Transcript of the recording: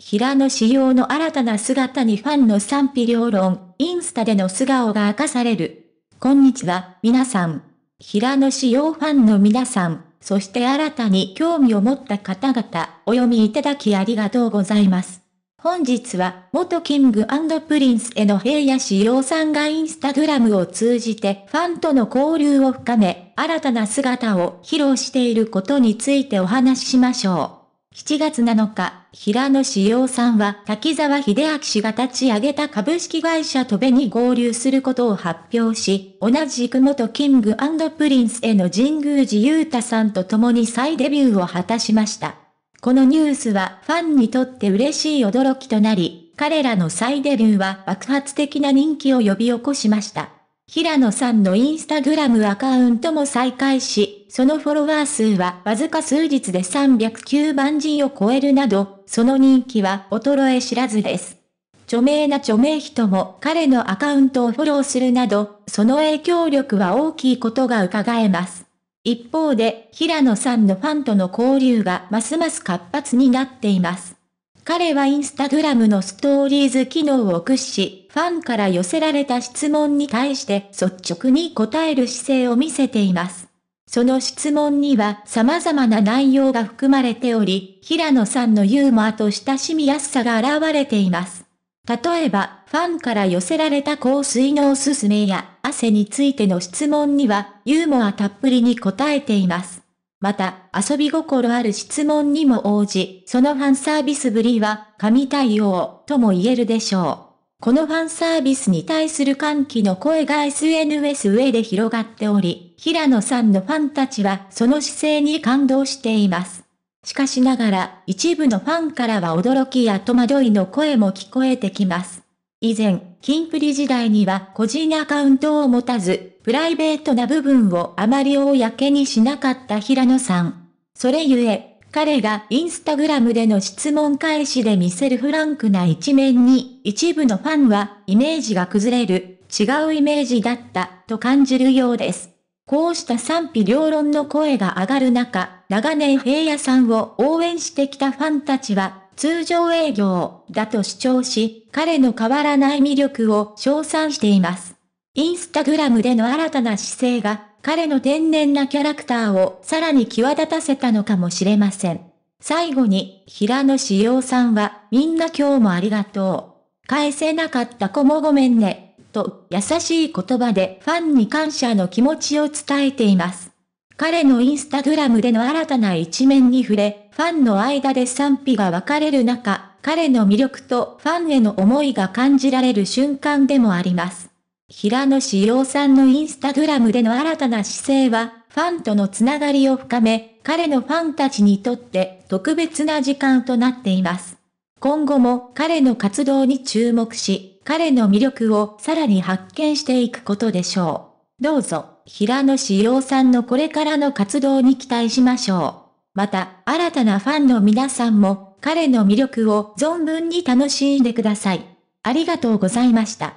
平野紫耀の新たな姿にファンの賛否両論、インスタでの素顔が明かされる。こんにちは、皆さん。平野紫耀ファンの皆さん、そして新たに興味を持った方々、お読みいただきありがとうございます。本日は、元キングプリンスへの平野紫耀さんがインスタグラムを通じてファンとの交流を深め、新たな姿を披露していることについてお話ししましょう。7月7日、平野志陽さんは滝沢秀明氏が立ち上げた株式会社トベに合流することを発表し、同じく元キングプリンスへの神宮寺勇太さんと共に再デビューを果たしました。このニュースはファンにとって嬉しい驚きとなり、彼らの再デビューは爆発的な人気を呼び起こしました。平野さんのインスタグラムアカウントも再開し、そのフォロワー数はわずか数日で309万人を超えるなど、その人気は衰え知らずです。著名な著名人も彼のアカウントをフォローするなど、その影響力は大きいことが伺えます。一方で、平野さんのファンとの交流がますます活発になっています。彼はインスタグラムのストーリーズ機能を駆使し、ファンから寄せられた質問に対して率直に答える姿勢を見せています。その質問には様々な内容が含まれており、平野さんのユーモアと親しみやすさが現れています。例えば、ファンから寄せられた香水のおすすめや汗についての質問には、ユーモアたっぷりに答えています。また、遊び心ある質問にも応じ、そのファンサービスぶりは、神対応とも言えるでしょう。このファンサービスに対する歓喜の声が SNS 上で広がっており、平野さんのファンたちはその姿勢に感動しています。しかしながら、一部のファンからは驚きや戸惑いの声も聞こえてきます。以前、キンプリ時代には個人アカウントを持たず、プライベートな部分をあまり公にしなかった平野さん。それゆえ、彼がインスタグラムでの質問開始で見せるフランクな一面に、一部のファンは、イメージが崩れる、違うイメージだった、と感じるようです。こうした賛否両論の声が上がる中、長年平野さんを応援してきたファンたちは、通常営業だと主張し、彼の変わらない魅力を称賛しています。インスタグラムでの新たな姿勢が彼の天然なキャラクターをさらに際立たせたのかもしれません。最後に、平野志陽さんは、みんな今日もありがとう。返せなかった子もごめんね。と、優しい言葉でファンに感謝の気持ちを伝えています。彼のインスタグラムでの新たな一面に触れ、ファンの間で賛否が分かれる中、彼の魅力とファンへの思いが感じられる瞬間でもあります。平野志陽さんのインスタグラムでの新たな姿勢は、ファンとのつながりを深め、彼のファンたちにとって特別な時間となっています。今後も彼の活動に注目し、彼の魅力をさらに発見していくことでしょう。どうぞ、平野志陽さんのこれからの活動に期待しましょう。また、新たなファンの皆さんも、彼の魅力を存分に楽しんでください。ありがとうございました。